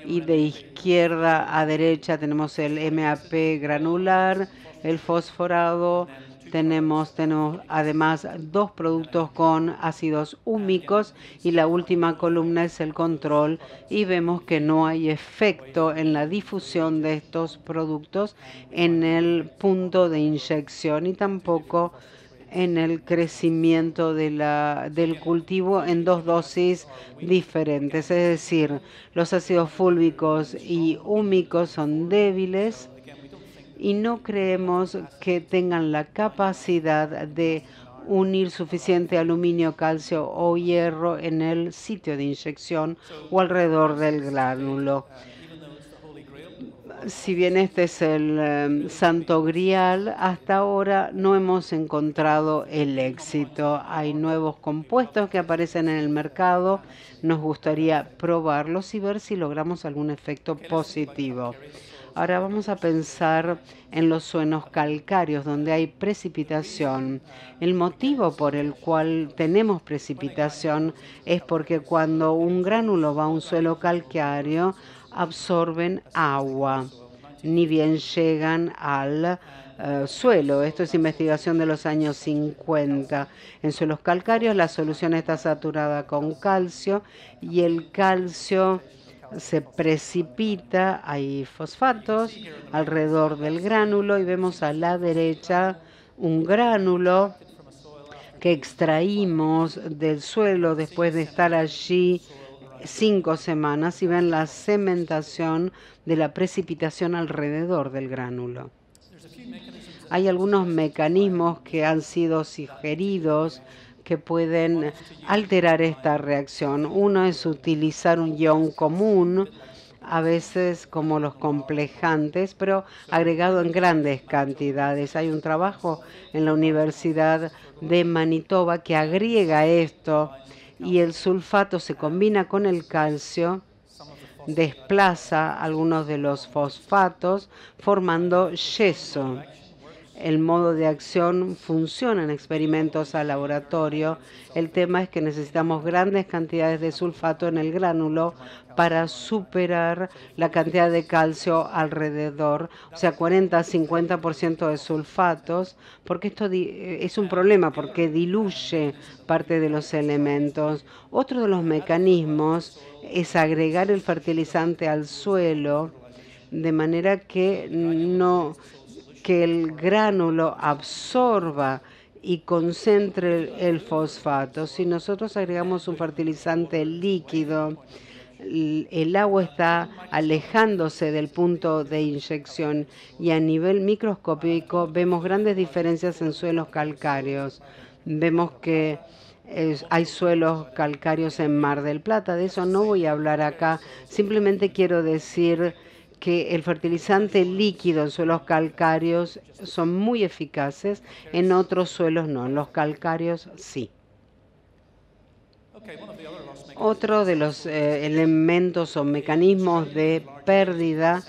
Y de izquierda a derecha tenemos el MAP granular, el fosforado, tenemos, tenemos además dos productos con ácidos húmicos y la última columna es el control y vemos que no hay efecto en la difusión de estos productos en el punto de inyección y tampoco en el crecimiento del cultivo en dos dosis diferentes. Es decir, los ácidos fúlvicos y húmicos son débiles y no creemos que tengan la capacidad de unir suficiente aluminio, calcio o hierro en el sitio de inyección o alrededor del glándulo. Si bien este es el em, santo grial, hasta ahora no hemos encontrado el éxito. Hay nuevos compuestos que aparecen en el mercado. Nos gustaría probarlos y ver si logramos algún efecto positivo. Ahora vamos a pensar en los suenos calcáreos donde hay precipitación. El motivo por el cual tenemos precipitación es porque cuando un gránulo va a un suelo calcáreo absorben agua, ni bien llegan al eh, suelo. Esto es investigación de los años 50. En suelos calcáreos la solución está saturada con calcio y el calcio se precipita, hay fosfatos alrededor del gránulo y vemos a la derecha un gránulo que extraímos del suelo después de estar allí cinco semanas y ven la cementación de la precipitación alrededor del gránulo. Hay algunos mecanismos que han sido sugeridos que pueden alterar esta reacción. Uno es utilizar un ion común, a veces como los complejantes, pero agregado en grandes cantidades. Hay un trabajo en la Universidad de Manitoba que agrega esto y el sulfato se combina con el calcio, desplaza algunos de los fosfatos formando yeso el modo de acción funciona en experimentos a laboratorio. El tema es que necesitamos grandes cantidades de sulfato en el gránulo para superar la cantidad de calcio alrededor, o sea, 40-50% de sulfatos, porque esto es un problema, porque diluye parte de los elementos. Otro de los mecanismos es agregar el fertilizante al suelo de manera que no que el gránulo absorba y concentre el fosfato. Si nosotros agregamos un fertilizante líquido, el agua está alejándose del punto de inyección y a nivel microscópico vemos grandes diferencias en suelos calcáreos. Vemos que eh, hay suelos calcáreos en Mar del Plata, de eso no voy a hablar acá, simplemente quiero decir que el fertilizante líquido en suelos calcáreos son muy eficaces, en otros suelos no, en los calcáreos sí. Otro de los eh, elementos o mecanismos de pérdida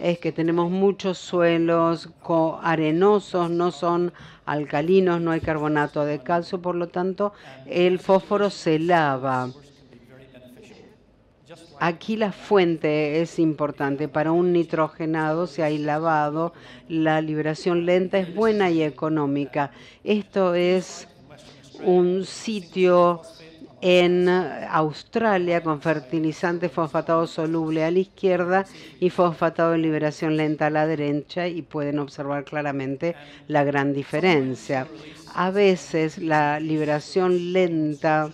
es que tenemos muchos suelos arenosos, no son alcalinos, no hay carbonato de calcio, por lo tanto el fósforo se lava. Aquí la fuente es importante. Para un nitrogenado, si hay lavado, la liberación lenta es buena y económica. Esto es un sitio en Australia con fertilizante fosfatado soluble a la izquierda y fosfatado de liberación lenta a la derecha y pueden observar claramente la gran diferencia. A veces la liberación lenta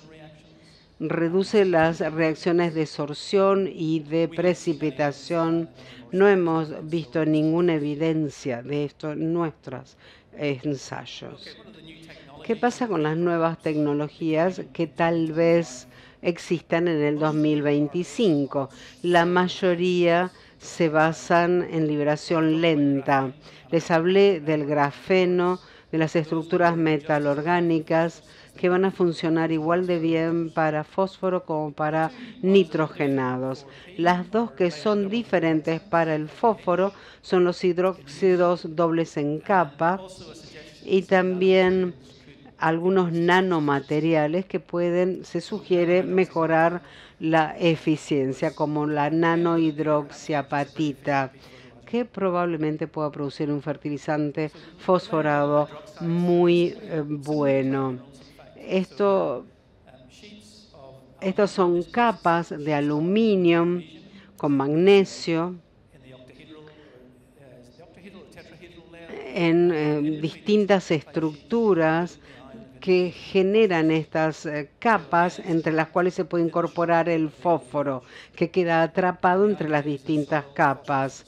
reduce las reacciones de sorción y de precipitación. No hemos visto ninguna evidencia de esto en nuestros ensayos. ¿Qué pasa con las nuevas tecnologías que tal vez existan en el 2025? La mayoría se basan en liberación lenta. Les hablé del grafeno, de las estructuras metalorgánicas, que van a funcionar igual de bien para fósforo como para nitrogenados. Las dos que son diferentes para el fósforo son los hidróxidos dobles en capa y también algunos nanomateriales que pueden, se sugiere, mejorar la eficiencia, como la nanohidroxiapatita, que probablemente pueda producir un fertilizante fosforado muy eh, bueno. Esto, estos son capas de aluminio con magnesio en eh, distintas estructuras que generan estas eh, capas entre las cuales se puede incorporar el fósforo que queda atrapado entre las distintas capas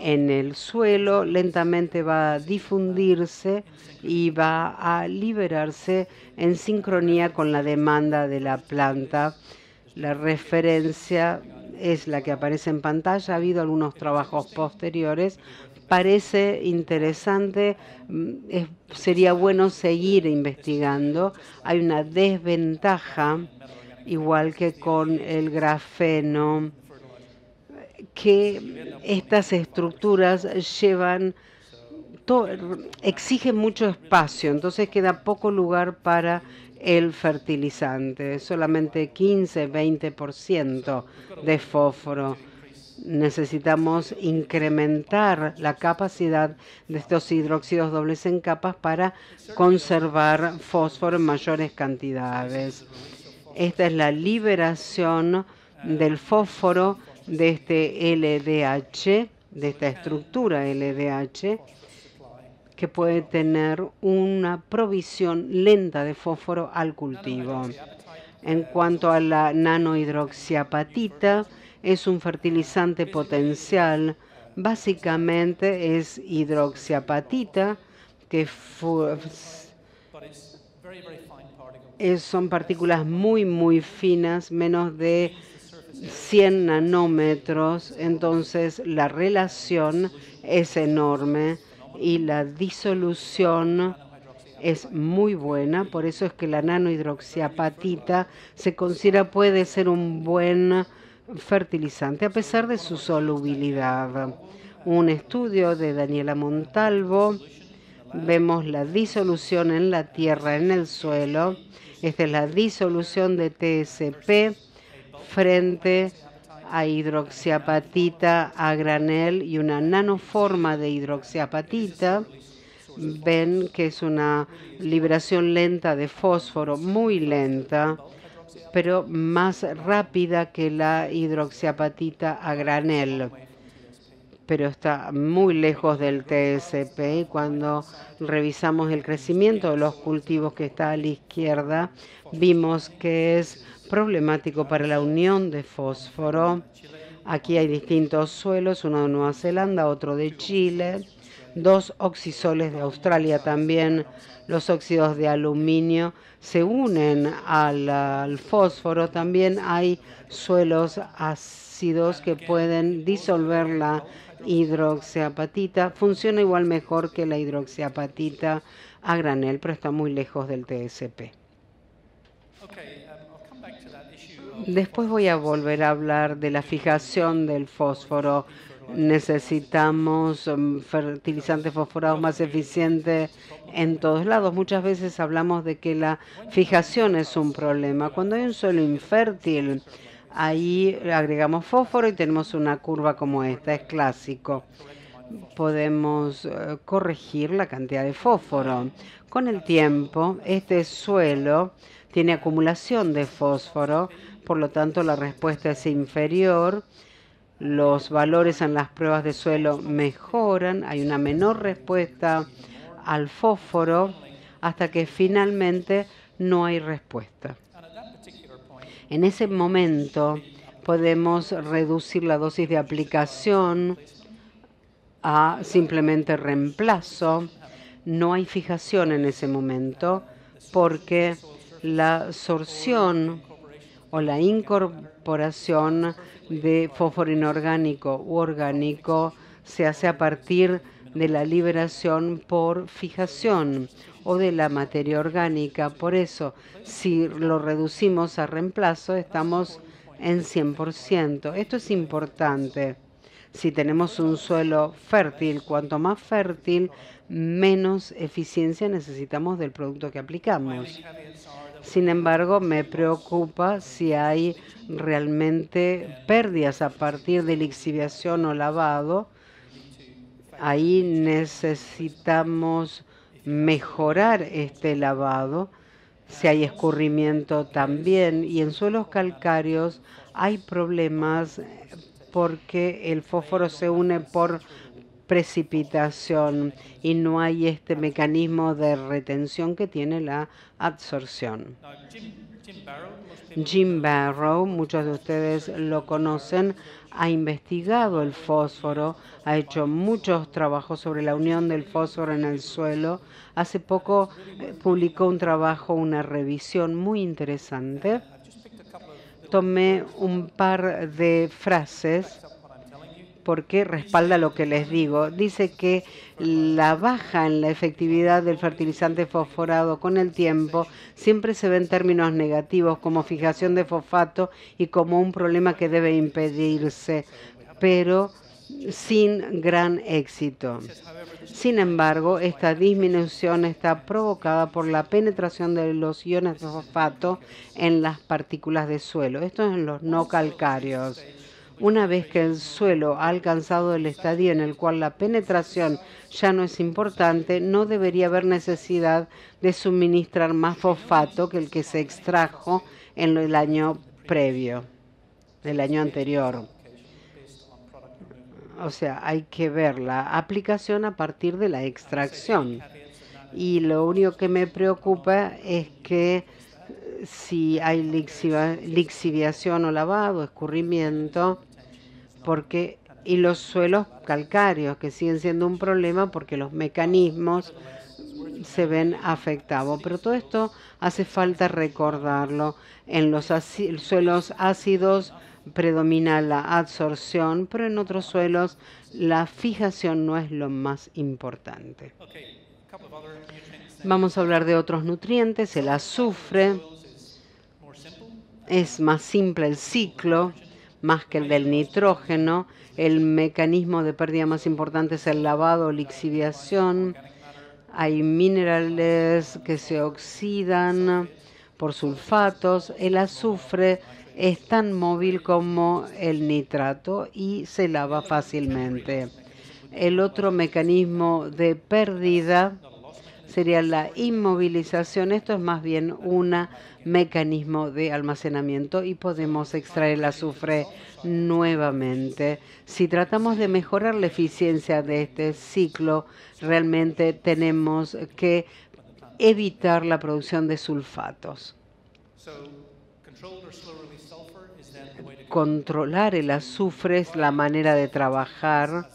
en el suelo, lentamente va a difundirse y va a liberarse en sincronía con la demanda de la planta. La referencia es la que aparece en pantalla. Ha habido algunos trabajos posteriores. Parece interesante, mm, sería bueno seguir investigando. Hay una desventaja, igual que con el grafeno que estas estructuras llevan exigen mucho espacio, entonces queda poco lugar para el fertilizante, solamente 15-20% de fósforo. Necesitamos incrementar la capacidad de estos hidróxidos dobles en capas para conservar fósforo en mayores cantidades. Esta es la liberación del fósforo de este LDH, de esta estructura LDH, que puede tener una provisión lenta de fósforo al cultivo. En cuanto a la nanohidroxiapatita, es un fertilizante potencial. Básicamente es hidroxiapatita, que son partículas muy, muy finas, menos de 100 nanómetros, entonces la relación es enorme y la disolución es muy buena, por eso es que la nanohidroxiapatita se considera puede ser un buen fertilizante a pesar de su solubilidad. Un estudio de Daniela Montalvo, vemos la disolución en la tierra, en el suelo, esta es la disolución de TSP frente a hidroxiapatita a granel y una nanoforma de hidroxiapatita, ven que es una liberación lenta de fósforo, muy lenta, pero más rápida que la hidroxiapatita a granel pero está muy lejos del TSP. cuando revisamos el crecimiento de los cultivos que está a la izquierda, vimos que es problemático para la unión de fósforo. Aquí hay distintos suelos, uno de Nueva Zelanda, otro de Chile, dos oxisoles de Australia también. Los óxidos de aluminio se unen al, fósforo. También hay suelos ácidos que pueden disolver la hidroxiapatita. Funciona igual mejor que la hidroxiapatita a granel, pero está muy lejos del TSP. Después voy a volver a hablar de la fijación del fósforo. Necesitamos mm, fertilizantes fosforados más eficientes en todos lados. Muchas veces hablamos de que la fijación es un problema. Cuando hay un suelo infértil, ahí agregamos fósforo y tenemos una curva como esta. Es clásico. Podemos eh, corregir la cantidad de fósforo. Con el tiempo, este suelo tiene acumulación de fósforo por lo tanto la respuesta es inferior. Los valores en las pruebas de suelo mejoran, hay una menor respuesta al fósforo hasta que finalmente no hay respuesta. En ese momento podemos reducir la dosis de aplicación a simplemente reemplazo. No hay fijación en ese momento porque la sorción o la incorporación de fósforo inorgánico u orgánico se hace a partir de la liberación por fijación o de la materia orgánica. Por eso, si lo reducimos a reemplazo, estamos en 100%. Esto es importante. Si tenemos un suelo fértil, cuanto más fértil, menos eficiencia necesitamos del producto que aplicamos. Sin embargo, me preocupa si hay realmente pérdidas a partir de lixiviación o lavado. Ahí necesitamos mejorar este lavado. Si hay escurrimiento también. Y en suelos calcáreos hay problemas eh, porque el fósforo se une por precipitación y no hay este mecanismo de retención que tiene la absorción. Jim Barrow, muchos de ustedes lo conocen, ha investigado el fósforo, ha hecho muchos trabajos sobre la unión del fósforo en el suelo. Hace poco eh, publicó un trabajo, una revisión muy interesante. Tomé un par de frases porque respalda lo que les digo. Dice que la baja en la efectividad del fertilizante fosforado con el tiempo siempre se ve en términos negativos como fijación de fosfato y como un problema que debe impedirse, pero sin gran éxito. Sin embargo, esta disminución está provocada por la penetración de los iones de fosfato en las partículas de suelo. Esto en los no calcáreos. Una vez que el suelo ha alcanzado el estadio en el cual la penetración ya no es importante, no debería haber necesidad de suministrar más fosfato que el que se extrajo en el año previo, del año anterior. O sea, hay que ver la aplicación a partir de la extracción. Y lo único que me preocupa es que si hay lixiviación o lavado, escurrimiento, porque y los suelos calcáreos, que siguen siendo un problema porque los mecanismos se ven afectados. Pero todo esto hace falta recordarlo. En los suelos ácidos predomina la absorción, pero en otros suelos la fijación no es lo más importante. Vamos a hablar de otros nutrientes, el azufre es más simple el ciclo más que el del nitrógeno. El mecanismo de pérdida más importante es el lavado o lixiviación. Hay minerales que se oxidan por sulfatos. El azufre es tan móvil como el nitrato y se lava fácilmente. El otro mecanismo de pérdida sería la inmovilización. Esto es más bien un mecanismo de almacenamiento y podemos extraer el azufre nuevamente. Si tratamos de mejorar la eficiencia de este ciclo, realmente tenemos que evitar la producción de sulfatos. Controlar el azufre es la manera de trabajar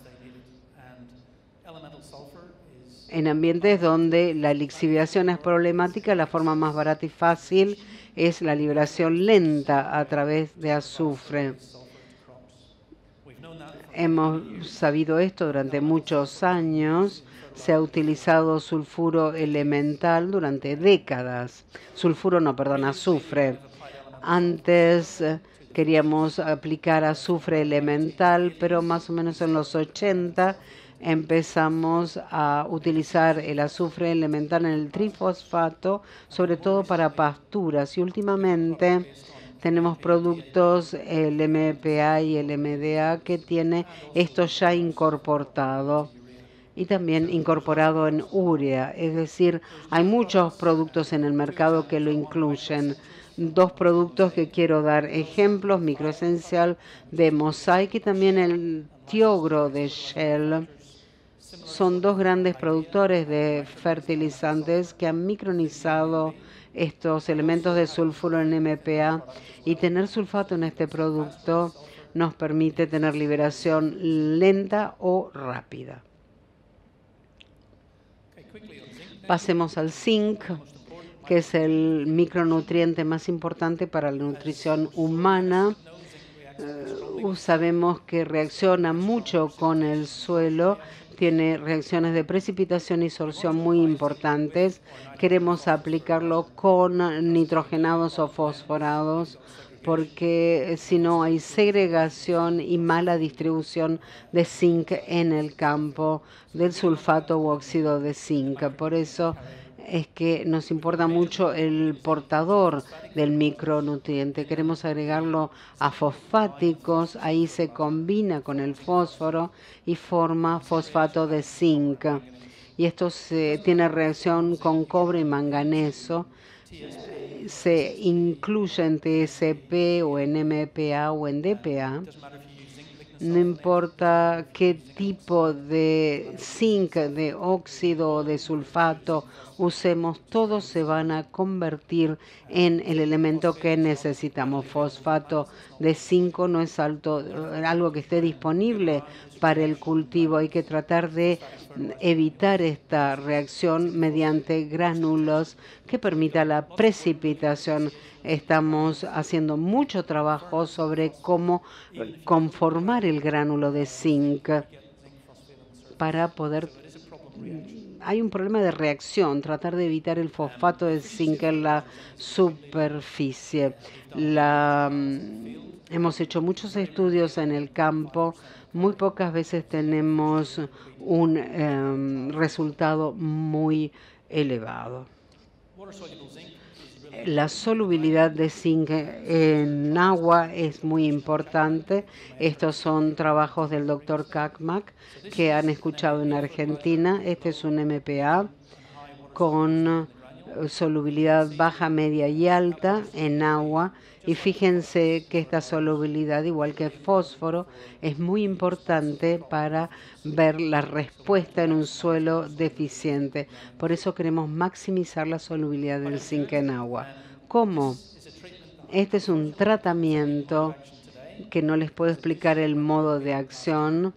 en ambientes donde la lixiviación es problemática, la forma más barata y fácil es la liberación lenta a través de azufre. Hemos sabido esto durante muchos años. Se ha utilizado sulfuro elemental durante décadas. Sulfuro, no, perdón, azufre. Antes eh, queríamos aplicar azufre elemental, pero más o menos en los 80 empezamos a utilizar el azufre elemental en el trifosfato, sobre todo para pasturas. Y últimamente tenemos productos, el MPA y el MDA, que tiene esto ya incorporado y también incorporado en urea. Es decir, hay muchos productos en el mercado que lo incluyen. Dos productos que quiero dar ejemplos, microesencial de Mosaic y también el tiogro de Shell son dos grandes productores de fertilizantes que han micronizado estos elementos de sulfuro en MPA y tener sulfato en este producto nos permite tener liberación lenta o rápida. Pasemos al zinc, que es el micronutriente más importante para la nutrición humana. Eh, sabemos que reacciona mucho con el suelo tiene reacciones de precipitación y sorción muy importantes. Queremos aplicarlo con nitrogenados o fosforados porque si no hay segregación y mala distribución de zinc en el campo del sulfato u óxido de zinc. Por eso es que nos importa mucho el portador del micronutriente. Queremos agregarlo a fosfáticos, ahí se combina con el fósforo y forma fosfato de zinc. Y esto se, tiene reacción con cobre y manganeso. Se incluye en TSP o en MPA o en DPA no importa qué tipo de zinc, de óxido o de sulfato usemos, todos se van a convertir en el elemento que necesitamos. Fosfato de 5 no es alto, algo que esté disponible para el cultivo. Hay que tratar de evitar esta reacción mediante gránulos que permita la precipitación. Estamos haciendo mucho trabajo sobre cómo conformar el gránulo de zinc para poder hay un problema de reacción, tratar de evitar el fosfato de zinc en la superficie. Mm, hemos hecho muchos estudios en el campo, muy pocas veces tenemos un em, resultado muy elevado la solubilidad de zinc en agua es muy importante. Estos son trabajos del doctor Kakmak que han escuchado en Argentina. Este es un MPA con solubilidad baja, media y alta en agua. Y fíjense que esta solubilidad, igual que fósforo, es muy importante para ver la respuesta en un suelo deficiente. Por eso queremos maximizar la solubilidad del zinc en agua. ¿Cómo? Este es un tratamiento que no les puedo explicar el modo de acción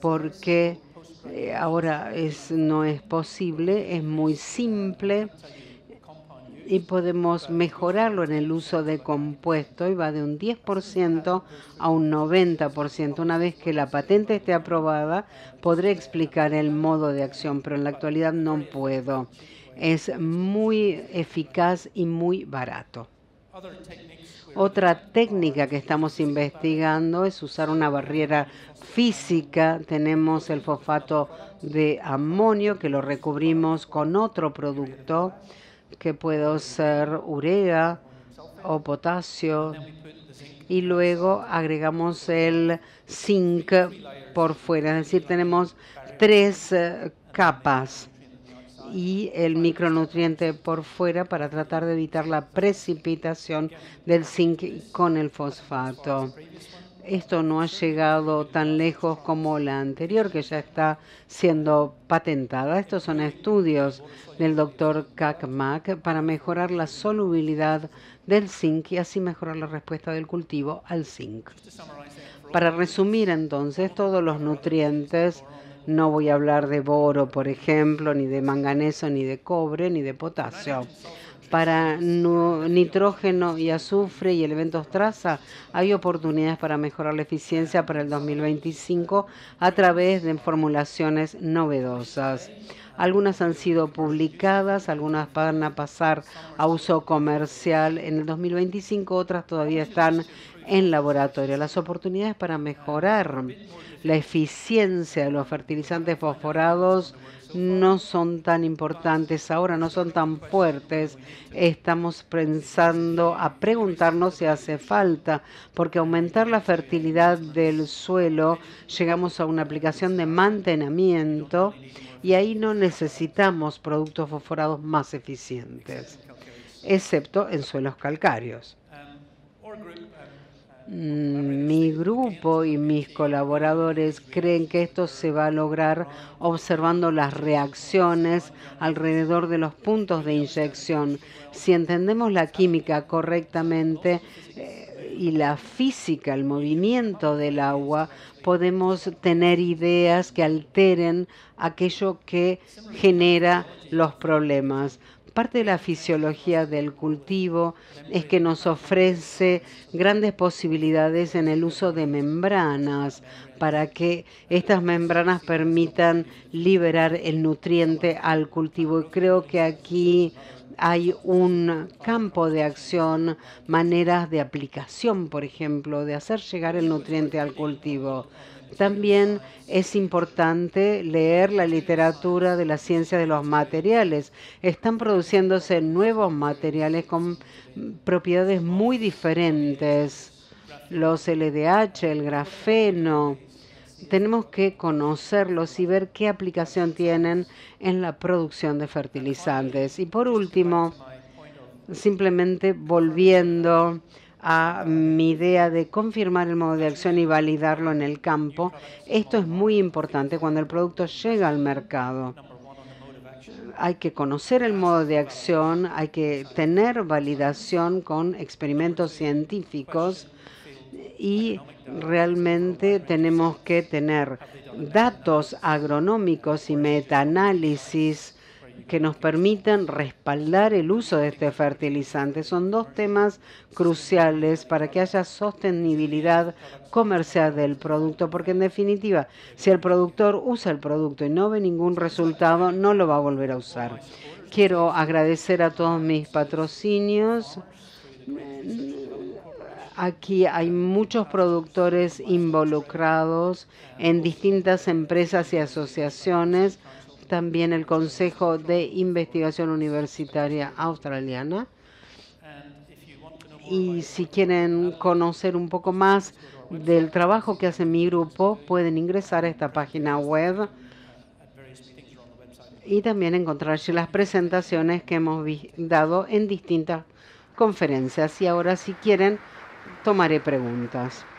porque eh, ahora es, no es posible, es muy simple y podemos mejorarlo en el uso de compuesto y va de un 10% a un 90%. Una vez que la patente esté aprobada, podré explicar el modo de acción, pero en la actualidad no puedo. Es muy eficaz y muy barato. Otra técnica que estamos investigando es usar una barrera física. Tenemos el fosfato de amonio que lo recubrimos con otro producto que puede ser urea o potasio y luego agregamos el zinc por fuera. Es decir, tenemos tres eh, capas y el micronutriente por fuera para tratar de evitar la precipitación del zinc con el fosfato. Esto no ha llegado tan lejos como la anterior, que ya está siendo patentada. Estos son estudios del doctor Kakmak para mejorar la solubilidad del zinc y así mejorar la respuesta del cultivo al zinc. Para resumir entonces, todos los nutrientes no voy a hablar de boro, por ejemplo, ni de manganeso, ni de cobre, ni de potasio. Para nitrógeno y azufre y elementos traza hay oportunidades para mejorar la eficiencia para el 2025 a través de formulaciones novedosas. Algunas han sido publicadas, algunas van a pasar a uso comercial en el 2025, otras todavía están en laboratorio, las oportunidades para mejorar la eficiencia de los fertilizantes fosforados no son tan importantes ahora, no son tan fuertes. Estamos pensando a preguntarnos si hace falta, porque aumentar la fertilidad del suelo, llegamos a una aplicación de mantenimiento y ahí no necesitamos productos fosforados más eficientes, excepto en suelos calcáreos. Mm, mi grupo y mis colaboradores creen que esto se va a lograr observando las reacciones alrededor de los puntos de inyección. Si entendemos la química correctamente eh, y la física, el movimiento del agua, podemos tener ideas que alteren aquello que genera los problemas parte de la fisiología del cultivo es que nos ofrece grandes posibilidades en el uso de membranas para que estas membranas permitan liberar el nutriente al cultivo. creo que aquí hay un campo de acción, maneras de aplicación, por ejemplo, de hacer llegar el nutriente al cultivo. También es importante leer la literatura de la ciencia de los materiales. Están produciéndose nuevos materiales con propiedades muy diferentes. Los LDH, el grafeno. Tenemos que conocerlos y ver qué aplicación tienen en la producción de fertilizantes. Y por último, simplemente volviendo a mi idea de confirmar el modo de acción y validarlo en el campo. Esto es muy importante cuando el producto llega al mercado. Hay que conocer el modo de acción, hay que tener validación con experimentos científicos y realmente tenemos que tener datos agronómicos y metaanálisis que nos permitan respaldar el uso de este fertilizante. Son dos temas cruciales para que haya sostenibilidad comercial del producto, porque en definitiva, si el productor usa el producto y no ve ningún resultado, no lo va a volver a usar. Quiero agradecer a todos mis patrocinios. Aquí hay muchos productores involucrados en distintas empresas y asociaciones también el Consejo de Investigación Universitaria Australiana. Y si quieren conocer un poco más del trabajo que hace mi grupo, pueden ingresar a esta página web y también encontrar las presentaciones que hemos dado en distintas conferencias. Y ahora, si quieren, tomaré preguntas.